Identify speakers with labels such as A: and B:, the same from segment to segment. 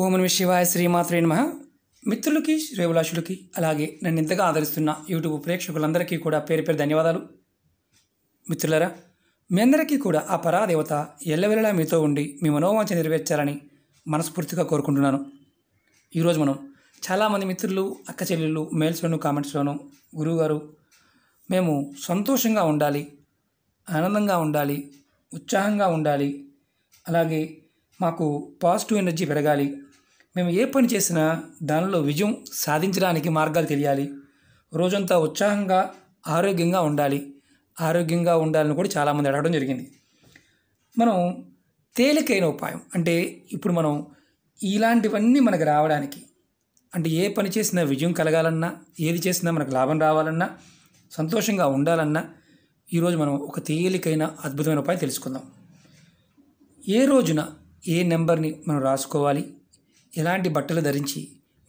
A: ఓం నమ శివాయ శ్రీమాత్రే నమ మిత్రులకి శ్రేవులాషులకి అలాగే నన్ను ఇంతగా ఆదరిస్తున్న యూట్యూబ్ ప్రేక్షకులందరికీ కూడా పేరు పేరు ధన్యవాదాలు మిత్రులరా మీ అందరికీ కూడా ఆ పరాదేవత ఎల్లవెల్లలా మీతో ఉండి మీ మనోవాంఛ నెరవేర్చాలని మనస్ఫూర్తిగా కోరుకుంటున్నాను ఈరోజు మనం చాలామంది మిత్రులు అక్క చెల్లెళ్ళు మెయిల్స్లోను కామెంట్స్లోను గురువుగారు మేము సంతోషంగా ఉండాలి ఆనందంగా ఉండాలి ఉత్సాహంగా ఉండాలి అలాగే మాకు పాజిటివ్ ఎనర్జీ పెరగాలి మేము ఏ పని చేసినా దానిలో విజయం సాధించడానికి మార్గాలు తెలియాలి రోజంతా ఉత్సాహంగా ఆరోగ్యంగా ఉండాలి ఆరోగ్యంగా ఉండాలని కూడా చాలామంది అడగడం జరిగింది మనం తేలికైన ఉపాయం అంటే ఇప్పుడు మనం ఇలాంటివన్నీ మనకు రావడానికి అంటే ఏ పని చేసినా విజయం కలగాలన్నా ఏది చేసినా మనకు లాభం రావాలన్నా సంతోషంగా ఉండాలన్నా ఈరోజు మనం ఒక తేలికైన అద్భుతమైన ఉపాయం తెలుసుకుందాం ఏ రోజున ఏ నెంబర్ని మనం రాసుకోవాలి ఎలాంటి బట్టలు ధరించి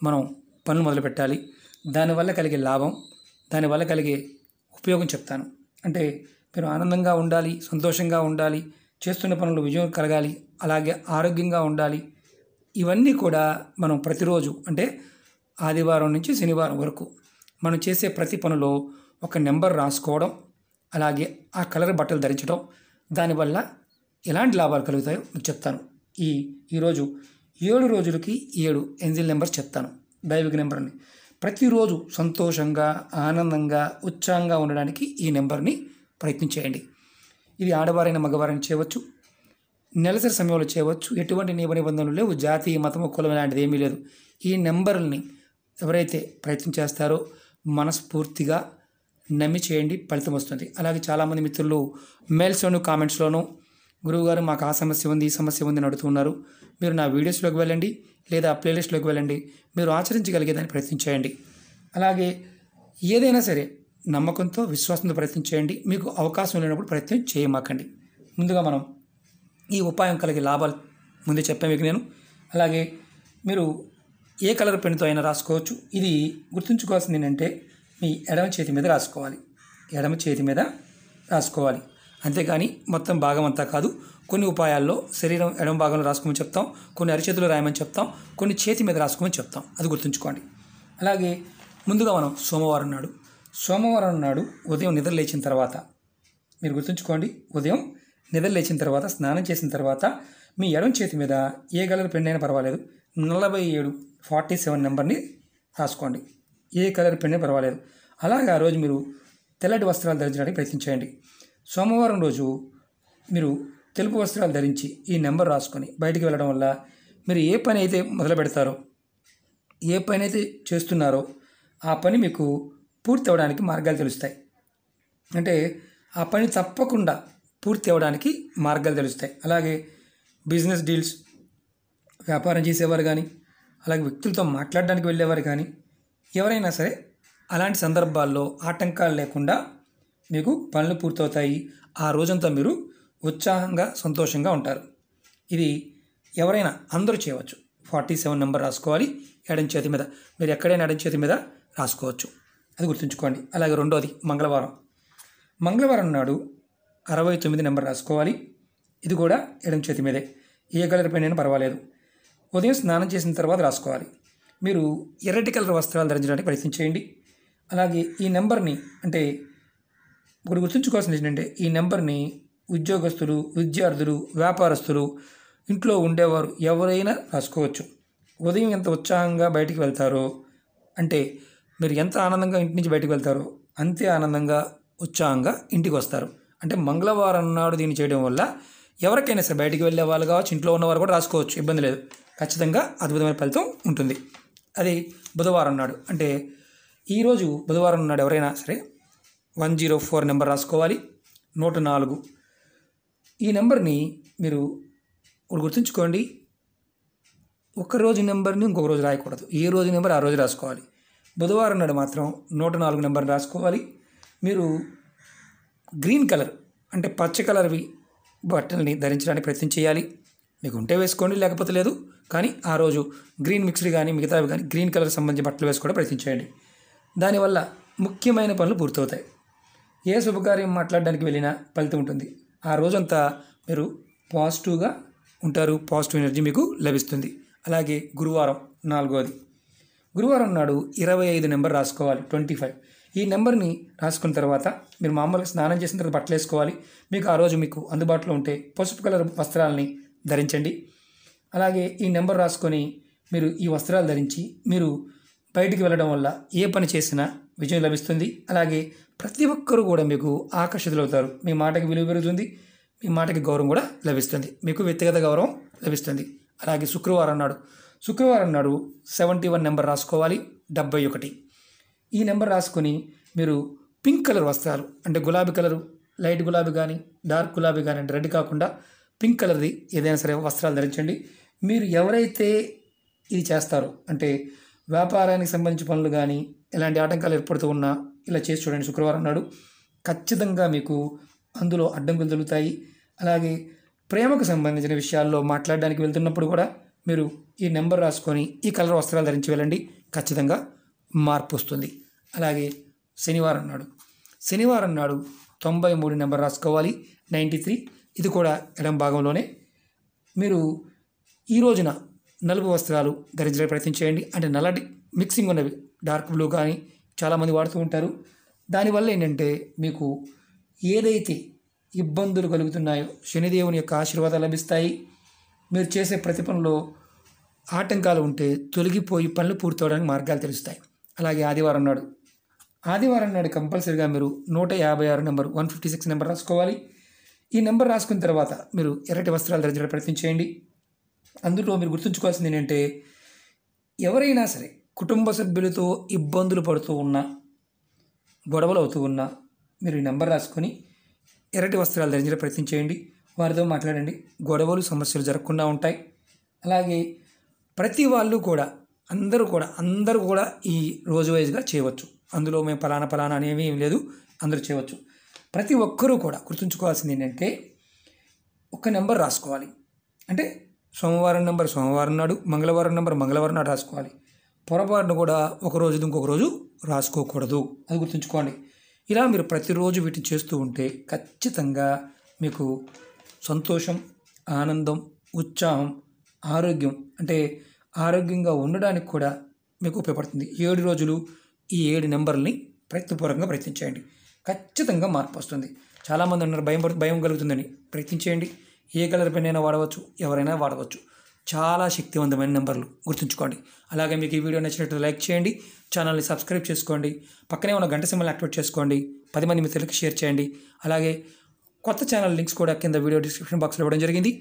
A: మనం పనులు మొదలు పెట్టాలి దానివల్ల కలిగే లాభం దానివల్ల కలిగే ఉపయోగం చెప్తాను అంటే మీరు ఆనందంగా ఉండాలి సంతోషంగా ఉండాలి చేస్తున్న పనులు విజయం కలగాలి అలాగే ఆరోగ్యంగా ఉండాలి ఇవన్నీ కూడా మనం ప్రతిరోజు అంటే ఆదివారం నుంచి శనివారం వరకు మనం చేసే ప్రతి పనులో ఒక నెంబర్ రాసుకోవడం అలాగే ఆ కలర్ బట్టలు ధరించడం దానివల్ల ఎలాంటి లాభాలు కలుగుతాయో చెప్తాను ఈ ఈరోజు ఏడు రోజులకి ఏడు ఎంజిల్ నెంబర్స్ చెప్తాను దైవిక నెంబర్ని ప్రతిరోజు సంతోషంగా ఆనందంగా ఉత్సాహంగా ఉండడానికి ఈ నెంబర్ని ప్రయత్నించేయండి ఇది ఆడవారైన మగవారైన చేయవచ్చు నెలసరి సమయంలో చేయవచ్చు ఎటువంటి నియమ నిబంధనలు లేవు జాతీయ మతము కులం లాంటిది ఏమీ లేదు ఈ నెంబర్ని ఎవరైతే ప్రయత్నం చేస్తారో మనస్ఫూర్తిగా నమ్మి చేయండి ఫలితం వస్తుంది అలాగే చాలామంది మిత్రులు మెయిల్స్లోను కామెంట్స్లోనూ గురువుగారు మాకు ఆ సమస్య ఉంది ఈ సమస్య ఉంది అని అడుగుతున్నారు మీరు నా వీడియోస్లోకి వెళ్ళండి లేదా ప్లేలిస్ట్లోకి వెళ్ళండి మీరు ఆచరించగలిగేదాన్ని ప్రయత్నించేయండి అలాగే ఏదైనా సరే నమ్మకంతో విశ్వాసంతో ప్రయత్నం చేయండి మీకు అవకాశం లేనప్పుడు ప్రయత్నం చేయమాకండి ముందుగా మనం ఈ ఉపాయం కలిగే లాభాలు ముందే చెప్పాను మీకు నేను అలాగే మీరు ఏ కలర్ పెన్తో అయినా రాసుకోవచ్చు ఇది గుర్తుంచుకోవాల్సింది ఏంటంటే మీ ఎడమ చేతి మీద రాసుకోవాలి ఎడమ చేతి మీద రాసుకోవాలి అంతేకాని మొత్తం భాగం అంతా కాదు కొన్ని ఉపాయాల్లో శరీరం ఎడమ భాగంలో రాసుకోమని చెప్తాం కొన్ని అరిచేతులు రాయమని చెప్తాం కొన్ని చేతి మీద రాసుకోమని చెప్తాం అది గుర్తుంచుకోండి అలాగే ముందుగా మనం సోమవారం నాడు సోమవారం నాడు ఉదయం నిద్ర లేచిన తర్వాత మీరు గుర్తుంచుకోండి ఉదయం నిద్ర లేచిన తర్వాత స్నానం చేసిన తర్వాత మీ ఎడం చేతి మీద ఏ కలర్ పెన్ అయినా పర్వాలేదు నలభై ఏడు ఫార్టీ సెవెన్ నెంబర్ని రాసుకోండి ఏ కలర్ పెన్ పర్వాలేదు అలాగే ఆ రోజు మీరు తెల్లటి వస్త్రాలు ధరించడానికి ప్రయత్నించండి సోమవారం రోజు మీరు తెలుపు వస్త్రాలు ధరించి ఈ నెంబర్ రాసుకొని బయటికి వెళ్ళడం వల్ల మీరు ఏ పని అయితే మొదలు పెడతారో ఏ పని అయితే చేస్తున్నారో ఆ పని మీకు పూర్తి అవ్వడానికి మార్గాలు తెలుస్తాయి అంటే ఆ పని తప్పకుండా పూర్తి అవ్వడానికి మార్గాలు తెలుస్తాయి అలాగే బిజినెస్ డీల్స్ వ్యాపారం చేసేవారు కానీ అలాగే వ్యక్తులతో మాట్లాడడానికి వెళ్ళేవారు కానీ ఎవరైనా సరే అలాంటి సందర్భాల్లో ఆటంకాలు లేకుండా మీకు పనులు పూర్తవుతాయి ఆ రోజంతా మీరు ఉత్సాహంగా సంతోషంగా ఉంటారు ఇది ఎవరైనా అందరూ చేయవచ్చు ఫార్టీ సెవెన్ నెంబర్ రాసుకోవాలి ఎడం చేతి మీద మీరు ఎక్కడైనా ఎడం చేతి మీద రాసుకోవచ్చు అది గుర్తుంచుకోండి అలాగే రెండోది మంగళవారం మంగళవారం నాడు అరవై తొమ్మిది నెంబర్ రాసుకోవాలి ఇది కూడా ఎడం చేతి మీదే ఏ కలర్ పైన పర్వాలేదు ఉదయం స్నానం చేసిన తర్వాత రాసుకోవాలి మీరు ఎర్రటి కలర్ వస్త్రాలు ధరించడానికి ప్రయత్నం చేయండి అలాగే ఈ నెంబర్ని అంటే ఇప్పుడు గుర్తుంచుకోవాల్సింది ఏంటంటే ఈ నెంబర్ని ఉద్యోగస్తులు విద్యార్థులు వ్యాపారస్తులు ఇంట్లో ఉండేవారు ఎవరైనా రాసుకోవచ్చు ఉదయం ఎంత ఉత్సాహంగా బయటికి వెళ్తారో అంటే మీరు ఎంత ఆనందంగా ఇంటి నుంచి బయటికి వెళ్తారో అంతే ఆనందంగా ఉత్సాహంగా ఇంటికి వస్తారు అంటే మంగళవారం నాడు దీన్ని చేయడం వల్ల ఎవరికైనా సరే బయటికి వెళ్ళే వాళ్ళు కావచ్చు ఇంట్లో ఉన్నవారు కూడా రాసుకోవచ్చు ఇబ్బంది లేదు ఖచ్చితంగా అద్భుతమైన ఫలితం ఉంటుంది అది బుధవారం నాడు అంటే ఈరోజు బుధవారం నాడు ఎవరైనా సరే వన్ జీరో ఫోర్ నెంబర్ రాసుకోవాలి నూట నాలుగు ఈ నెంబర్ని మీరు ఇప్పుడు గుర్తుంచుకోండి ఒక రోజు నెంబర్ని ఇంకొక రోజు రాయకూడదు ఏ రోజు నెంబర్ ఆ రోజు రాసుకోవాలి బుధవారం నాడు మాత్రం నూట నాలుగు నెంబర్ని రాసుకోవాలి మీరు గ్రీన్ కలర్ అంటే పచ్చ కలర్వి బట్టల్ని ధరించడానికి ప్రయత్నం చేయాలి మీకు ఉంటే వేసుకోండి లేకపోతే లేదు కానీ ఆ రోజు గ్రీన్ మిక్స్డ్ కానీ మిగతావి కానీ గ్రీన్ కలర్ సంబంధించిన బట్టలు వేసుకోవడం ప్రయత్నించేయండి దానివల్ల ముఖ్యమైన పనులు పూర్తవుతాయి ఏ శుభకార్యం మాట్లాడడానికి వెళ్ళినా ఫలితం ఉంటుంది ఆ రోజంతా మీరు పాజిటివ్గా ఉంటారు పాజిటివ్ ఎనర్జీ మీకు లభిస్తుంది అలాగే గురువారం నాలుగోది గురువారం నాడు ఇరవై ఐదు నెంబర్ రాసుకోవాలి ట్వంటీ ఫైవ్ ఈ నెంబర్ని రాసుకున్న తర్వాత మీరు మామూలుగా స్నానం చేసిన తర్వాత బట్టలు వేసుకోవాలి మీకు ఆ రోజు మీకు అందుబాటులో ఉంటే పసుపు కలర్ వస్త్రాలని ధరించండి అలాగే ఈ నెంబర్ రాసుకొని మీరు ఈ వస్త్రాలు ధరించి మీరు బయటికి వెళ్ళడం వల్ల ఏ పని చేసినా విజయం లభిస్తుంది అలాగే ప్రతి ఒక్కరూ కూడా మీకు ఆకర్షితులవుతారు మీ మాటకి విలువ పెరుగుతుంది మీ మాటకి గౌరవం కూడా లభిస్తుంది మీకు వ్యక్తిగత గౌరవం లభిస్తుంది అలాగే శుక్రవారం నాడు శుక్రవారం నాడు సెవెంటీ వన్ నెంబర్ రాసుకోవాలి డెబ్బై ఒకటి ఈ నెంబర్ రాసుకొని మీరు పింక్ కలర్ వస్త్రాలు అంటే గులాబీ కలరు లైట్ గులాబీ కానీ డార్క్ గులాబీ కానీ అంటే రెడ్ కాకుండా పింక్ కలర్ది ఏదైనా సరే వస్త్రాలు ధరించండి మీరు ఎవరైతే ఇది చేస్తారో అంటే వ్యాపారానికి సంబంధించిన పనులు కానీ ఎలాంటి ఆటంకాలు ఏర్పడుతూ ఉన్నా ఇలా చేసి చూడండి శుక్రవారం నాడు ఖచ్చితంగా మీకు అందులో అడ్డంకులు దొరుకుతాయి అలాగే ప్రేమకు సంబంధించిన విషయాల్లో మాట్లాడడానికి వెళ్తున్నప్పుడు కూడా మీరు ఈ నెంబర్ రాసుకొని ఈ కలర్ వస్త్రాలు ధరించి వెళ్ళండి ఖచ్చితంగా మార్పు వస్తుంది అలాగే శనివారం నాడు శనివారం నాడు తొంభై మూడు నెంబర్ రాసుకోవాలి నైంటీ త్రీ ఇది కూడా ఎడం భాగంలోనే మీరు ఈ రోజున నలుపు వస్త్రాలు ధరించడానికి ప్రయత్నం చేయండి అంటే నల్లటి మిక్సింగ్ ఉన్నవి డార్క్ బ్లూ కానీ చాలామంది వాడుతూ ఉంటారు దానివల్ల ఏంటంటే మీకు ఏదైతే ఇబ్బందులు కలుగుతున్నాయో శనిదేవుని యొక్క ఆశీర్వాదాలు లభిస్తాయి మీరు చేసే ప్రతి పనిలో ఆటంకాలు ఉంటే తొలగిపోయి పనులు పూర్తవడానికి మార్గాలు తెలుస్తాయి అలాగే ఆదివారం నాడు ఆదివారం నాడు కంపల్సరిగా మీరు నూట యాభై ఆరు number one fifty six number రాసుకోవాలి ఈ నెంబర్ రాసుకున్న తర్వాత మీరు ఎర్రటి వస్త్రాలు ధరించడం ప్రయత్నం చేయండి అందులో మీరు గుర్తుంచుకోవాల్సింది ఏంటంటే ఎవరైనా సరే కుటుంబ సభ్యులతో ఇబ్బందులు పడుతూ ఉన్నా గొడవలు అవుతూ ఉన్నా మీరు ఈ నెంబర్ రాసుకొని ఎర్రటి వస్త్రాలు ధరించిన ప్రయత్నం చేయండి వారితో మాట్లాడండి గొడవలు సమస్యలు జరగకుండా ఉంటాయి అలాగే ప్రతి వాళ్ళు కూడా అందరూ కూడా అందరూ కూడా ఈ రోజు వైజ్గా చేయవచ్చు అందులో మేము పలానా పలానా అనేవి ఏం లేదు అందరూ చేయవచ్చు ప్రతి ఒక్కరూ కూడా గుర్తుంచుకోవాల్సింది ఏంటంటే ఒక నెంబర్ రాసుకోవాలి అంటే సోమవారం నెంబర్ సోమవారం నాడు మంగళవారం నెంబర్ మంగళవారం నాడు రాసుకోవాలి పొరపాటును కూడా ఒక రోజు ఇంకొక రోజు రాసుకోకూడదు అది గుర్తుంచుకోండి ఇలా మీరు ప్రతిరోజు వీటిని చేస్తూ ఉంటే ఖచ్చితంగా మీకు సంతోషం ఆనందం ఉత్సాహం ఆరోగ్యం అంటే ఆరోగ్యంగా ఉండడానికి కూడా మీకు ఉపయోగపడుతుంది ఏడు రోజులు ఈ ఏడు నెంబర్ని ప్రయత్నపూర్వకంగా ప్రయత్నించేయండి ఖచ్చితంగా మార్పు వస్తుంది చాలామంది ఉన్నారు భయం భయం కలుగుతుందని ప్రయత్నించేయండి ఏ కలర్ పెన్ అయినా వాడవచ్చు ఎవరైనా వాడవచ్చు చాలా శక్తివంతమైన నెంబర్లు గుర్తుంచుకోండి అలాగే మీకు ఈ వీడియో నచ్చినట్టు లైక్ చేయండి ఛానల్ని సబ్స్క్రైబ్ చేసుకోండి పక్కనే ఉన్న గంట సింబల్ యాక్టివేట్ చేసుకోండి పది మంది మిత్రులకు షేర్ చేయండి అలాగే కొత్త ఛానల్ లింక్స్ కూడా కింద వీడియో డిస్క్రిప్షన్ బాక్స్లో ఇవ్వడం జరిగింది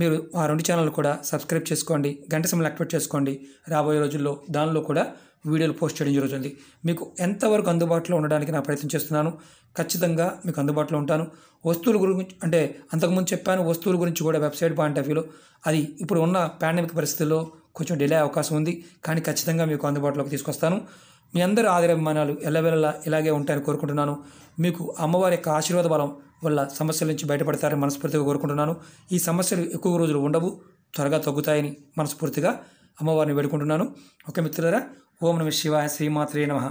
A: మీరు ఆ రెండు ఛానల్ కూడా సబ్స్క్రైబ్ చేసుకోండి గంట సమయం యాక్టివేట్ చేసుకోండి రాబోయే రోజుల్లో దానిలో కూడా వీడియోలు పోస్ట్ చేయడం జరుగుతుంది మీకు ఎంతవరకు అందుబాటులో ఉండడానికి నా ప్రయత్నం చేస్తున్నాను ఖచ్చితంగా మీకు అందుబాటులో ఉంటాను వస్తువుల గురించి అంటే అంతకుముందు చెప్పాను వస్తువుల గురించి కూడా వెబ్సైట్ పాయింట్ ఆఫ్ వ్యూలో అది ఇప్పుడు ఉన్న పాండమిక్ పరిస్థితుల్లో కొంచెం డిలే అవకాశం ఉంది కానీ ఖచ్చితంగా మీకు అందుబాటులోకి తీసుకొస్తాను మీ అందరూ ఆదరాభిమానాలు ఎల్లవెల్లలా ఇలాగే ఉంటాయని కోరుకుంటున్నాను మీకు అమ్మవారి యొక్క ఆశీర్వాద బలం వల్ల సమస్యల నుంచి బయటపడతారని మనస్ఫూర్తిగా కోరుకుంటున్నాను ఈ సమస్యలు ఎక్కువ రోజులు ఉండవు త్వరగా తగ్గుతాయని మనస్ఫూర్తిగా అమ్మవారిని వేడుకుంటున్నాను ఒక మిత్రులరా ఓం నమ శివాయ శ్రీమాత్రే నమ